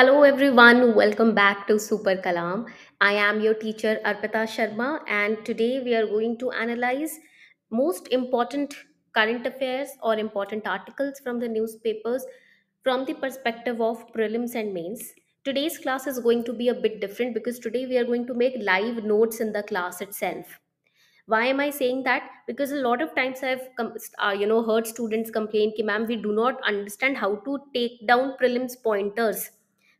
Hello everyone, welcome back to Super Kalam. I am your teacher Arpita Sharma and today we are going to analyze most important current affairs or important articles from the newspapers from the perspective of prelims and mains. Today's class is going to be a bit different because today we are going to make live notes in the class itself why am i saying that because a lot of times i've uh, you know heard students complain that, ma'am we do not understand how to take down prelims pointers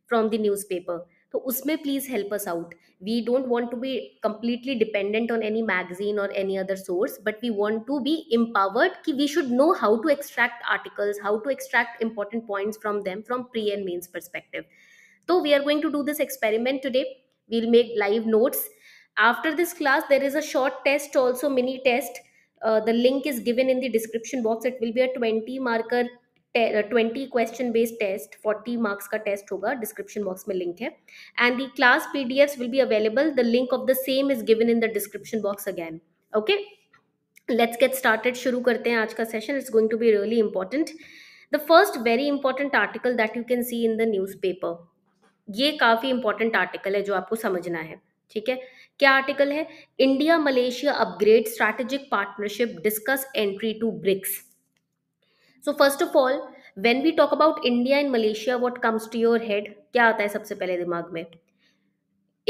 from the newspaper. तो उसमें please help us out we don't want to be completely dependent on any magazine और any other source but we want to be empowered कि we should know how to extract articles how to extract important points from them from pre and mains perspective तो we are going to do this experiment today we'll make live notes after this class there is a short test also mini test uh, the link is given in the description box it will be a 20 marker twenty question based test forty marks का test होगा description box में link है and the class P D F will be available the link of the same is given in the description box again okay let's get started शुरू करते हैं आज का session it's going to be really important the first very important article that you can see in the newspaper ये काफ़ी important article है जो आपको समझना है ठीक है क्या आर्टिकल है India Malaysia upgrade strategic partnership discuss entry to BRICS So first of all, when we talk about India and Malaysia, what comes to your head? क्या आता है सबसे पहले दिमाग में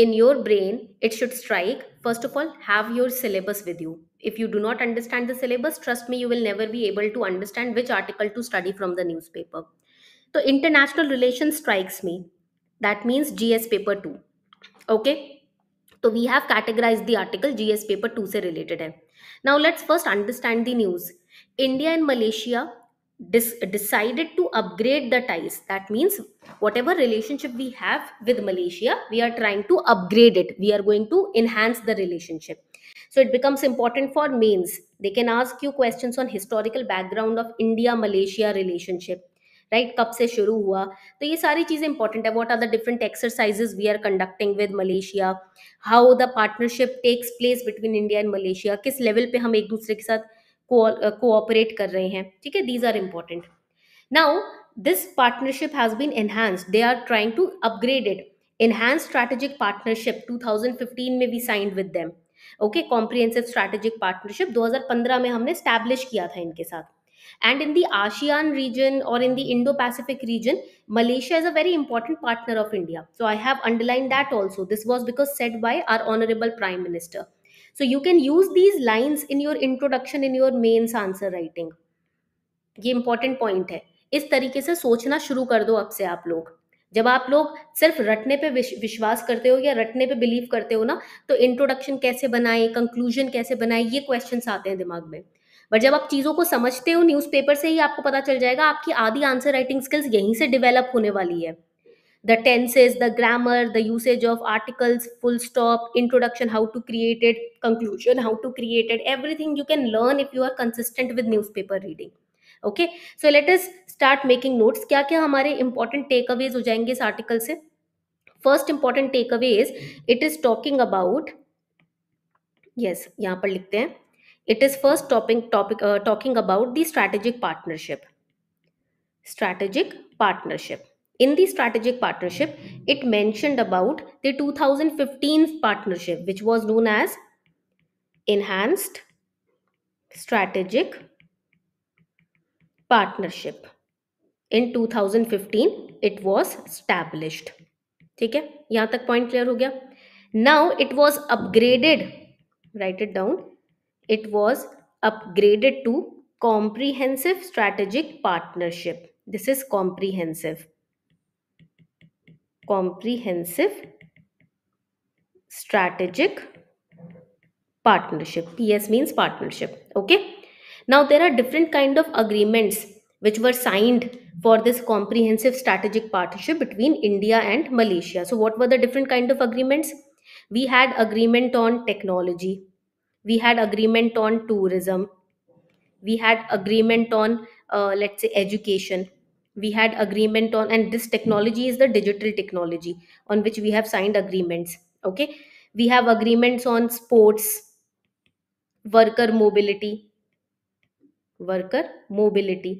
in your brain it should strike first of all have your syllabus with you if you do not understand the syllabus trust me you will never be able to understand which article to study from the newspaper so international relations strikes me that means gs paper 2 okay so we have categorized the article gs paper 2 se related hai now let's first understand the news india and malaysia decided to upgrade the ties that means whatever relationship we have with malaysia we are trying to upgrade it we are going to enhance the relationship so it becomes important for mains they can ask you questions on historical background of india malaysia relationship right कब से शुरू हुआ तो ये सारी चीज़ें important है what are the different exercises we are conducting with Malaysia how the partnership takes place between India and Malaysia किस लेवल पे हम एक दूसरे के साथ कोऑपरेट uh, कर रहे हैं ठीक है these are important now this partnership has been enhanced they are trying to upgrade it enhanced strategic partnership 2015 में भी signed with them okay comprehensive strategic partnership 2015 में हमने स्टैब्लिश किया था इनके साथ and in the ASEAN region और in the Indo Pacific region Malaysia is a very important partner of India so I have underline that also this was because set bye are honourable prime minister so you can use these lines in your introduction in your mains answer writing ये important point है इस तरीके से सोचना शुरू कर दो अब से आप लोग जब आप लोग सिर्फ रटने पे विश्वास करते हो या रटने पे बिलीव करते हो ना तो इंट्रोडक्शन कैसे बनाए कंक्लूजन कैसे बनाए ये क्वेश्चन आते हैं दिमाग में बट जब आप चीज़ों को समझते हो न्यूज़पेपर से ही आपको पता चल जाएगा आपकी आधी आंसर राइटिंग स्किल्स यहीं से डेवलप होने वाली है the tenses, the grammar, the usage of articles, full stop, introduction, how to create it, conclusion, how to create it, everything you can learn if you are consistent with newspaper reading. Okay, so let us start making notes. Kya kya hamare important takeaways ho jayenge is article First important takeaway is, it is talking about, yes, yahan par likhte It is first topic, uh, talking about the strategic partnership. Strategic partnership in the strategic partnership, it mentioned about the 2015 partnership, which was known as Enhanced Strategic Partnership. In 2015, it was established. ठीक है यहां तक point clear हो गया now it was upgraded write it down it was upgraded to comprehensive comprehensive strategic partnership ps means partnership okay now there are different kind of agreements which were signed for this comprehensive strategic partnership between india and malaysia so what were the different kind of agreements we had agreement on technology we had agreement on tourism we had agreement on uh, let's say education we had agreement on and this technology is the digital technology on which we have signed agreements okay we have agreements on sports worker mobility worker mobility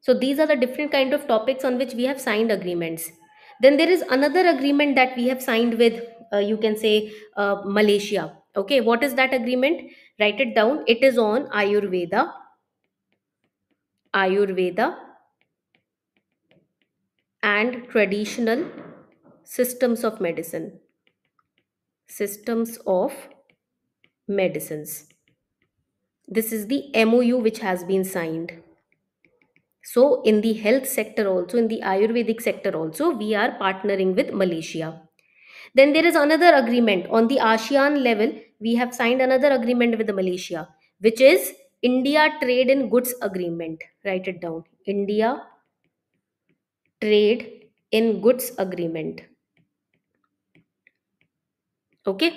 so these are the different kind of topics on which we have signed agreements then there is another agreement that we have signed with uh, you can say uh, malaysia okay what is that agreement write it down it is on ayurveda ayurveda and traditional systems of medicine. Systems of medicines. This is the MOU which has been signed. So in the health sector also, in the Ayurvedic sector also, we are partnering with Malaysia. Then there is another agreement on the ASEAN level. We have signed another agreement with Malaysia, which is India Trade in Goods Agreement. Write it down. India trade in goods agreement okay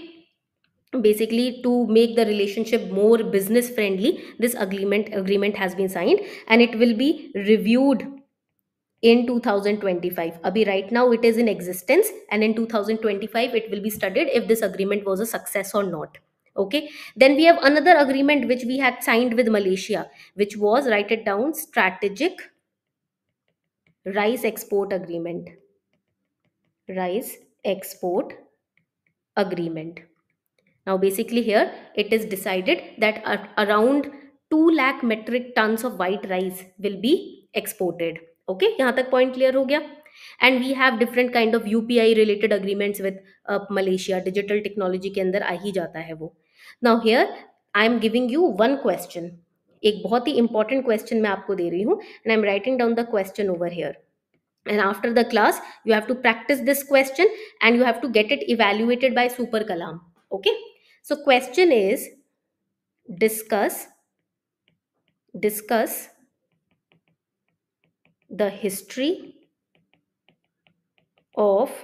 basically to make the relationship more business friendly this agreement agreement has been signed and it will be reviewed in 2025 abhi right now it is in existence and in 2025 it will be studied if this agreement was a success or not okay then we have another agreement which we had signed with malaysia which was write it down strategic rice export agreement rice export agreement now basically here it is decided that around two lakh metric ton of white rice will be exported okay यहां तक point clear हो गया and we have different kind of UPI related agreements with Malaysia digital technology के अंदर आ ही जाता है वो now here I am giving you one question एक बहुत ही इंपॉर्टेंट क्वेश्चन मैं आपको दे रही हूँ and I am writing down the question over here and after the class you have to practice this question and you have to get it evaluated by Super Kalam okay so question is discuss discuss the history of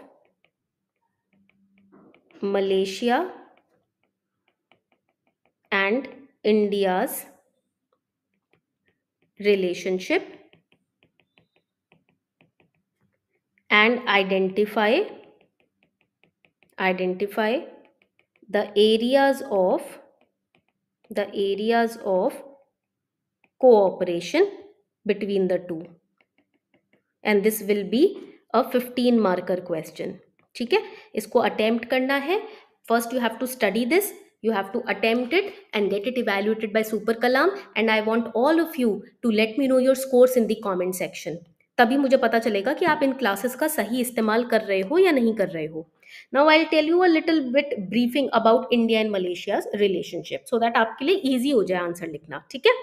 Malaysia and India's relationship and identify identify the areas of the areas of cooperation between the two and this will be a 15 marker question ठीक है इसको attempt करना है first you have to study this You have to attempt it and get it evaluated by Super Kalam. And I want all of you to let me know your scores in the comment section. तभी मुझे पता चलेगा कि आप इन classes का सही इस्तेमाल कर रहे हो या नहीं कर रहे हो now I tell you a little bit briefing about India and Malaysia's relationship so that आपके लिए ईजी हो जाए आंसर लिखना ठीक है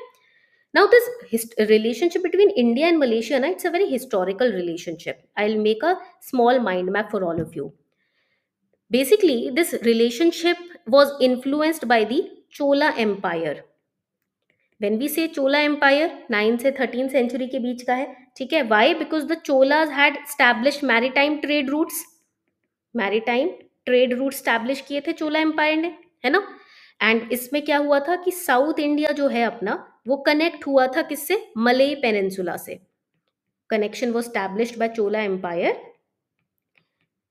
now this relationship between india and malaysia na, it's a very historical relationship i'll make a small mind map for all of you Basically, this relationship was influenced by the Chola Empire. When we say Chola empire nine से thirteen century के बीच का है ठीक है why because the Cholas had establish maritime trade routes maritime trade route establish किए थे चोला empire ने है ना एंड इसमें क्या हुआ था कि साउथ इंडिया जो है अपना वो कनेक्ट हुआ था किससे मलई पेनिनसुला से कनेक्शन वो established by Chola empire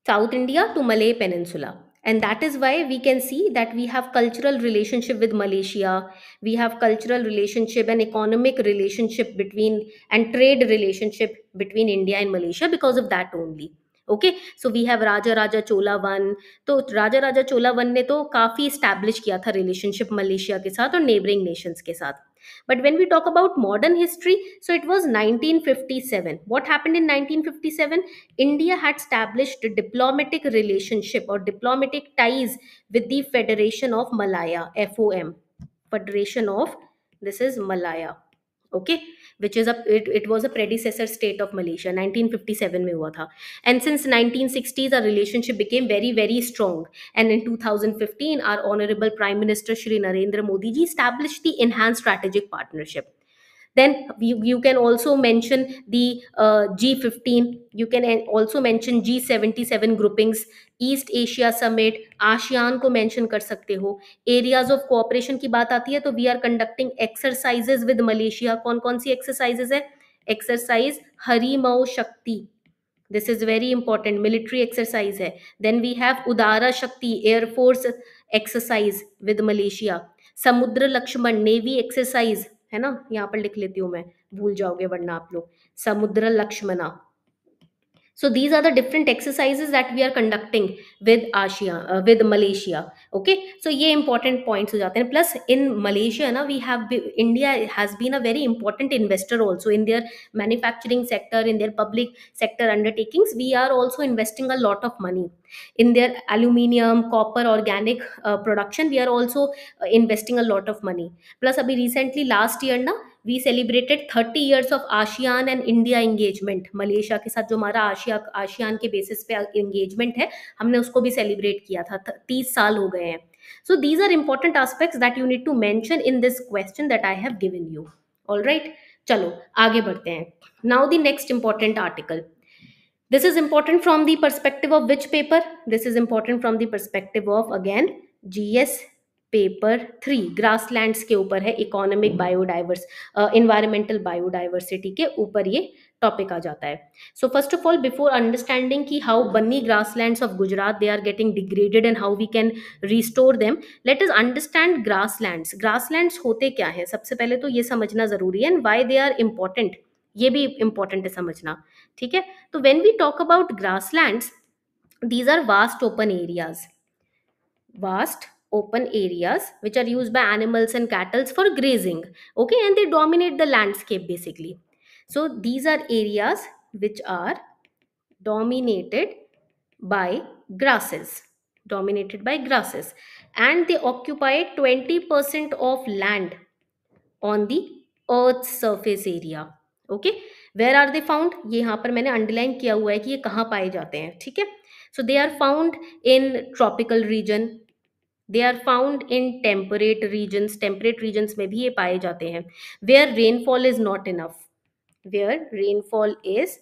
South India to Malay Peninsula. And that is why we can see that we have cultural relationship with Malaysia, we have cultural relationship and economic relationship between and trade relationship between India and Malaysia because of that only. Okay so we have Raja Raja Chola one तो Raja Raja Chola one ने तो काफ़ी establish किया था relationship Malaysia के साथ और neighbouring Nations के साथ But when we talk about modern history, so it was 1957. What happened in 1957? India had established a diplomatic relationship or diplomatic ties with the Federation of Malaya, FOM. Federation of, this is Malaya. Okay. Which is a it was a predecessor state of Malaysia 1957 में हुआ था and since 1960s our relationship became very very strong and in 2015 our honourable prime minister Shri Narendra Modi ji establish the enhance strategic partnership Then you, you can also mention the uh, G15, you can also mention G77 groupings, East Asia summit ASEAN को mention कर सकते हो areas of cooperation की बात आती है तो we are conducting exercises with Malaysia कौन कौन सी एक्सरसाइजेज है exercise Harimau Shakti this is very important military exercise है then we have Udara Shakti air force exercise with Malaysia समुद्र लक्ष्मण नेवी एक्सरसाइज है ना यहाँ पर लिख लेती हूँ मैं भूल जाओगे वरना आप लोग Samudra Laksamana so these are the different exercises that we are conducting with asia uh, with malaysia okay so ye important points ho plus in malaysia na we have india has been a very important investor also in their manufacturing sector in their public sector undertakings we are also investing a lot of money in their aluminium copper organic uh, production we are also uh, investing a lot of money plus abhi recently last year na we celebrated thirty years of ASEAN and India engagement Malaysia के साथ जो हमारा Asia ASEAN के basis पे engagement है हमने उसको भी सेलिब्रेट किया था तीस साल हो गए हैं so these are important aspect that you need to mention in this question that I have given you all चलो आगे बढ़ते हैं now the next important article this is important from the perspective of which paper this is important from the perspective of again G S paper three grasslands के ऊपर है economic biodiverse environmental biodiversity के ऊपर ये topic आ जाता है so first of all before understanding कि how Banni grasslands of Gujarat they are getting degraded and how we can restore them let is understand grasslands grasslands होते क्या हैं सबसे पहले तो ये समझना जरूरी है and why they are important ये भी इम्पॉर्टेंट है समझना ठीक है तो when we talk about grasslands these are vast open areas vast open areas which are used by animals and cattle for grazing okay and they dominate the landscape basically so these are areas which are dominated by grasses dominated by grasses and they occupy 20% of land on the earth's surface area okay where are they found? ये यहाँ पर मैंने underline किया हुआ है कि ये कहाँ पाए जाते हैं ठीक है so they are found in tropical they are found in temperate regions temperate regions में भी ये पाए जाते हैं where rainfall is not enough where rainfall is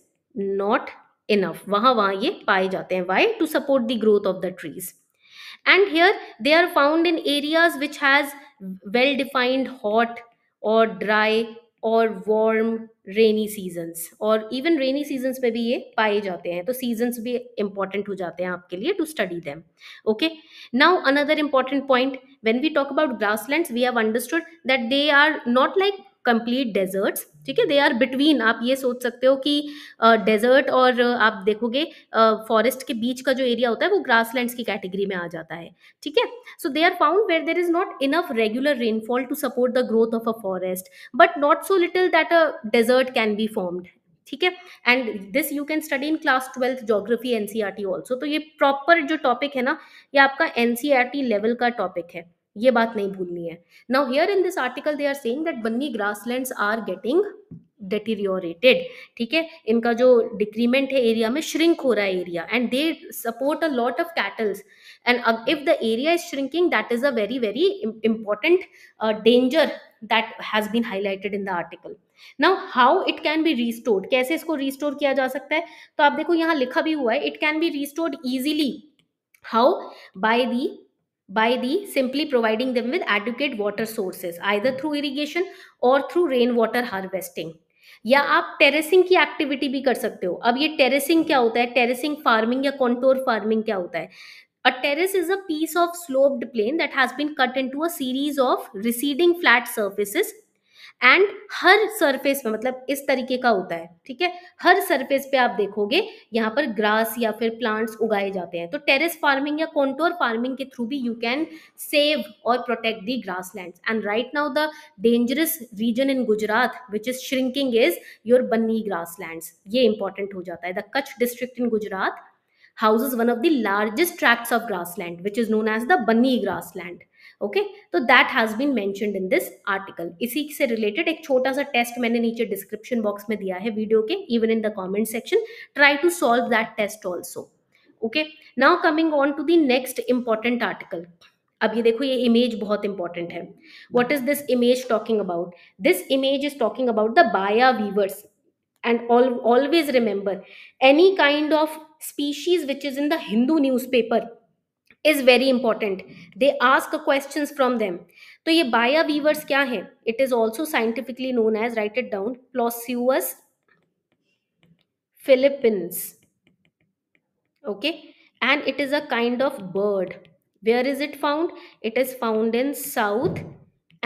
not enough वहाँ वहाँ ये पाए जाते हैं why to support the growth of the trees and here they are found in areas which has well defined hot और ड्राई और warm rainy seasons और even rainy seasons में भी ये पाए जाते हैं तो सीजन्स भी इंपॉर्टेंट हो जाते हैं आपके लिए to study them okay now another important point when we talk about land we have understood that they are not like complete deserts ठीक है दे आर बिटवीन आप ये सोच सकते हो कि डेजर्ट और आप देखोगे फॉरेस्ट के बीच का जो एरिया होता है वो ग्रासलैंड्स की कैटेगरी में आ जाता है ठीक है so they are found where there is not enough regular rainfall to support the growth of a forest but not so little that a desert can be formed ठीक है and this you can study in class twelfth geography NCERT also तो ये proper जो topic है ना ये आपका NCERT level e का टॉपिक है ये बात नहीं भूलनी है now here in this article they are saying that Banni grasslands are getting deteriorated ठीक है इनका जो डिक्रीमेंट है एरिया में श्रिंक हो रहा है area and they support a lot of cattles and if the area is shrinking that is a very very important danger that has been highlighted in the article now how it can be restored कैसे इसको restore किया जा सकता है तो आप देखो यहाँ लिखा भी हुआ है it can be restored easily how by the by the simply providing them with adequate water sources either through irrigation or through rainwater harvesting या आप टेरेसिंग की एक्टिविटी भी कर सकते हो अब ये टेरेसिंग क्या होता है टेरेसिंग फार्मिंग या कॉन्टोर फार्मिंग क्या होता है a terrace is a piece of sloped plane that has been cut into a series of receding flat surfaces and हर सरफेस पे मतलब इस तरीके का होता है ठीक है हर सरफेस पे आप देखोगे यहाँ पर ग्रास या फिर प्लांट्स उगाए जाते हैं तो टेरेस फार्मिंग या कॉन्टोर फार्मिंग के थ्रू भी यू कैन सेव और protect the grass and right now the dangerous region in Gujarat which is shrinking is your Banni grass ये इंपॉर्टेंट हो जाता है the Kutch district in Gujarat house is one of the largest tract of grass land which is known as the Banni grass land okay तो that has been mentioned in this article इसी से related एक छोटा सा टेस्ट मैंने नीचे डिस्क्रिप्शन बॉक्स में दिया है वीडियो के even in the comment section try to solve that test also okay now coming on to the next important article अब ये देखो ये इमेज बहुत इंपॉर्टेंट है what is this image talking about this image is talking about the baya weavers and always remember any kind of species which is in the Hindu news is very important they ask question from them तो ये बाया viewers क्या है it is also scientifically known as write it down ploceus philippinus okay and it is a kind of bird where is it found it is found in south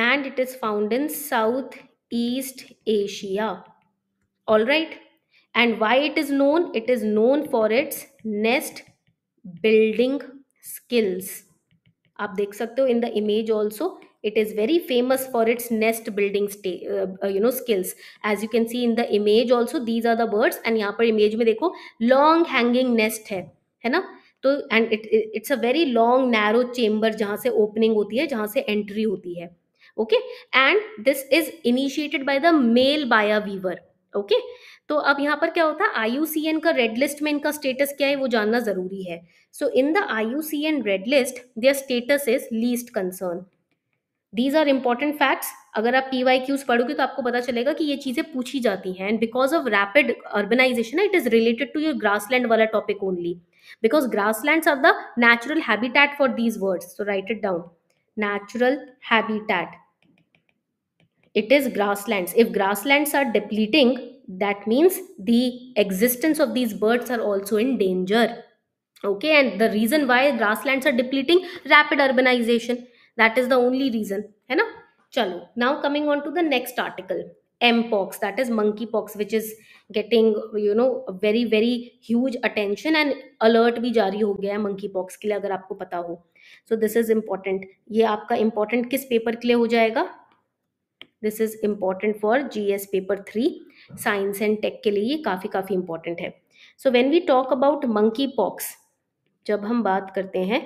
and it is found in southeast asia all right and why it is known it is known for its nest building skills aap dekh sakte ho in the image also it is very famous for its nest building uh, uh, you know skills as you can see in the image also these are the birds and yahan par image mein dekho long hanging nest hai hai na तो and it it's a very long narrow narrow chamber जहाँ से opening होती है जहाँ से entry होती है okay and this is initiated by the male by a weaver okay तो अब यहाँ पर क्या होता है आई का रेड लिस्ट में इनका स्टेटस क्या है वो जानना जरूरी है so in the I red list their status is least concern these are important facts अगर आप पी वाई क्यूज पढ़ोगे तो आपको पता चलेगा कि ये चीज़ें पूछी जाती हैं and because of rapid urbanization it is related to your grass land वाला topic only because grass land are the natural habitat for these words so write it down natural habitat it is grasslands if grasslands are depleting that means the existence of these birds are also in danger okay and the reason why grasslands are depleting rapid urbanization that is the only reason hai na chalo now coming on to the next article mpox that is monkeypox which is getting you know very very huge attention and alert भी जारी हो गया है monkeypox के लिए अगर आपको पता हो so this is important ये आपका important किस paper के लिए हो जाएगा this is important for G S paper three science and tech के लिए ये काफ़ी काफ़ी इम्पोर्टेंट है so when we talk about monkey pox जब हम बात करते हैं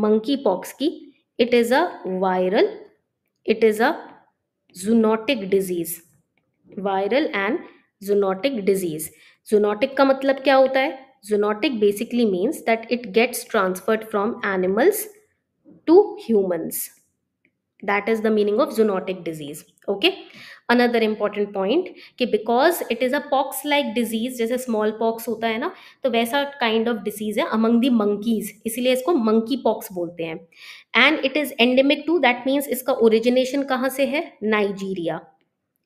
मंकी पॉक्स की it is a viral it is a zoonotic disease viral and zoonotic disease zoonotic का मतलब क्या होता है zoonotic basically means that it gets transferred from animals to humans that is the meaning of zoonotic disease okay another important point कि because it is a pox like disease जैसे small pox होता है ना तो वैसा kind of disease है among the monkeys इसीलिए इसको मंकी पॉक्स बोलते हैं and it is endemic to that means इसका ओरिजिनेशन कहाँ से है Nigeria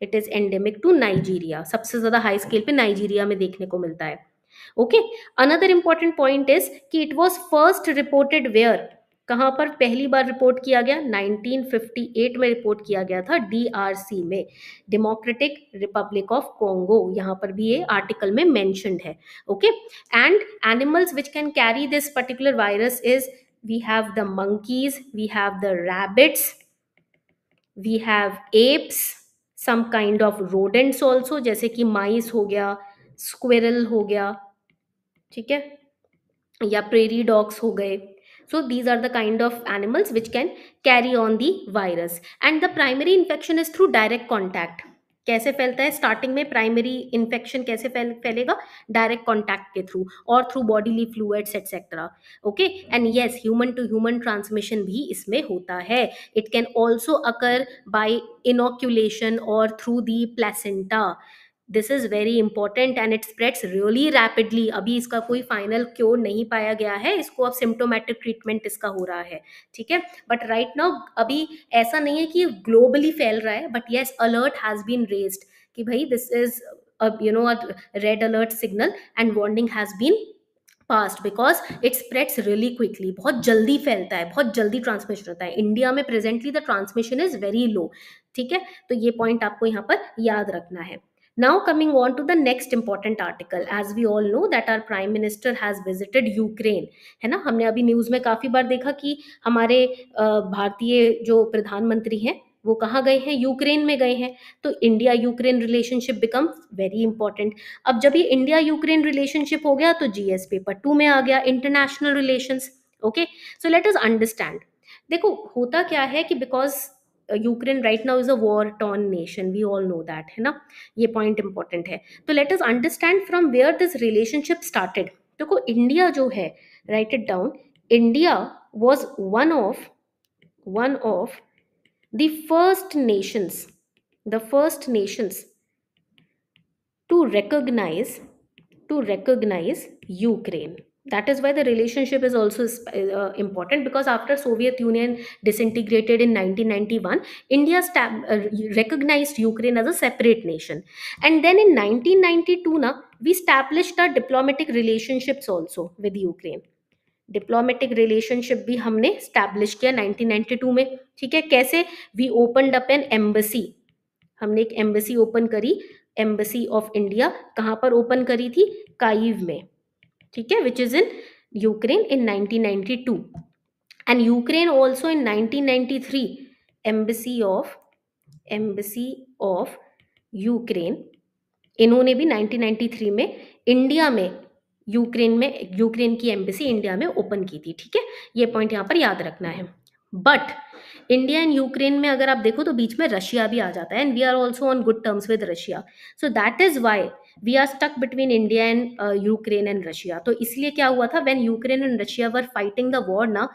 it is endemic to Nigeria सबसे ज्यादा हाई स्केल पे नाइजीरिया में देखने को मिलता है okay another important point is कि it was first reported where कहाँ पर पहली बार रिपोर्ट किया गया 1958 में रिपोर्ट किया गया था डीआरसी में डेमोक्रेटिक रिपब्लिक ऑफ कॉन्गो यहाँ पर भी ये आर्टिकल में मैंशनड है okay and animals which can carry this particular virus is we have the monkeys we have the rabbits we have apes, some kind of rodents also, जैसे कि माइस हो गया स्क्विरल हो गया ठीक है या प्रेरी डॉग्स हो गए So these are the kind of animals which can carry on the virus. And the primary infection is through direct contact. कैसे फैलता है स्टार्टिंग में प्राइमरी इन्फेक्शन कैसे फैल फैलेगा डायरेक्ट कॉन्टैक्ट के थ्रू और through bodily fluids etcetera okay and yes human to human transmission भी इसमें होता है it can also occur by inoculation और through the placenta this is very important and it spreads really rapidly अभी इसका कोई फाइनल क्योर नहीं पाया गया है इसको अब सिम्टोमेटिक ट्रीटमेंट इसका हो रहा है ठीक है बट राइट नाउ अभी ऐसा नहीं है कि ग्लोबली फैल रहा है but yes alert has been raised कि भाई this is you know red alert signal and warning has been fast because it spreads really quickly बहुत जल्दी फैलता है बहुत जल्दी ट्रांसमिशन होता है इंडिया में presently the transmission is very low ठीक है तो ये पॉइंट आपको यहाँ पर याद रखना है Now coming on to the next important article, as we all know that our prime minister has visited Ukraine. है ना हमने अभी न्यूज में काफी बार देखा कि हमारे भारतीय जो प्रधानमंत्री हैं वो कहाँ गए हैं यूक्रेन में गए हैं तो India Ukraine relationship become very important अब जब ये इंडिया यूक्रेन रिलेशनशिप हो गया तो जीएस पेपर टू में आ गया international relations okay so let us understand देखो होता क्या है कि because Ukraine right now is a war torn nation we all know that है ना ये पॉइंट इंपॉर्टेंट है तो let us understand from where this relationship started देखो इंडिया जो है write it down India was one of one of the first nations the first nations to recognize to recognize ukraine that is why the relationship is also uh, important because after soviet union disintegrated in 1991 india stab- uh, recognized ukraine as a separate nation and then in 1992 na, we established our diplomatic relationships also with ukraine diplomatic relationship भी हमने establish किया 1992 में ठीक है कैसे we open up an embassy हमने एक embassy open करी एम्बेसी ऑफ इंडिया कहाँ पर ओपन करी थी काइव में ठीक है which is in Ukraine in 1992 and Ukraine also in 1993 embassy of embassy of Ukraine इन्होंने भी 1993 में इंडिया में यूक्रेन में यूक्रेन की एम्बेसी इंडिया में ओपन की थी ठीक है ये पॉइंट यहाँ पर याद रखना है बट इंडिया एंड यूक्रेन में अगर आप देखो तो बीच में रशिया भी आ जाता है and we are also on good terms with Russia so that is why we are stuck between India and Ukraine and Russia तो इसलिए क्या हुआ था when Ukraine and Russia were fighting the war ना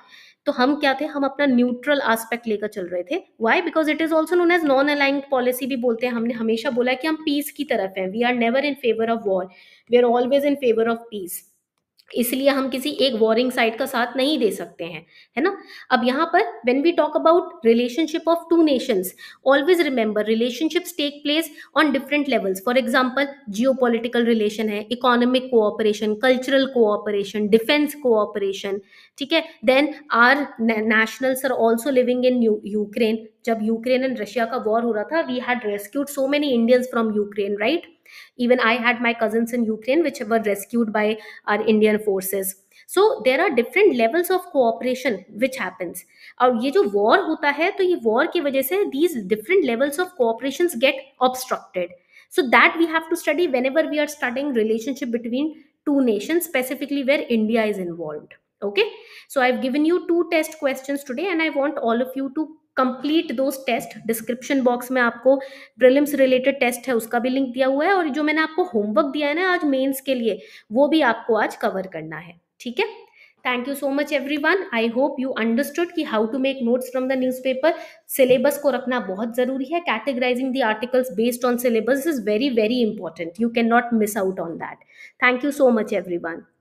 तो हम क्या थे हम अपना न्यूट्रल एस्पेक्ट लेकर चल रहे थे why because it is also known as non aligned policy भी बोलते हैं हमने हमेशा बोला कि हम पीस की तरफ हैं we are never in favour of war we are always in favour of peace इसलिए हम किसी एक वॉरिंग साइड का साथ नहीं दे सकते हैं है ना अब यहाँ पर when we talk about relationship of two nations always remember relationships take place on different levels for example geopolitical relation है economic cooperation cultural cooperation defence cooperation ठीक है then are nationals are also living in Ukraine जब Ukraine and Russia का war हो रहा था we had rescued so many Indians from Ukraine right even i had my cousins in ukraine which were rescued by our indian forces so there are different levels of cooperation which happens aur ye war hota hai to war ki wajah these different levels of cooperations get obstructed so that we have to study whenever we are studying relationship between two nations specifically where india is involved okay so i've given you two test questions today and i want all of you to complete those test description box में आपको prelims related test है उसका भी link दिया हुआ है और जो मैंने आपको होमवर्क दिया है ना आज मेन्स के लिए वो भी आपको आज कवर करना है ठीक है thank you so much everyone I hope you understood कि how to make notes from the newspaper syllabus को रखना बहुत जरूरी है categorizing the articles based on syllabus is very very important you cannot miss out on that thank you so much every one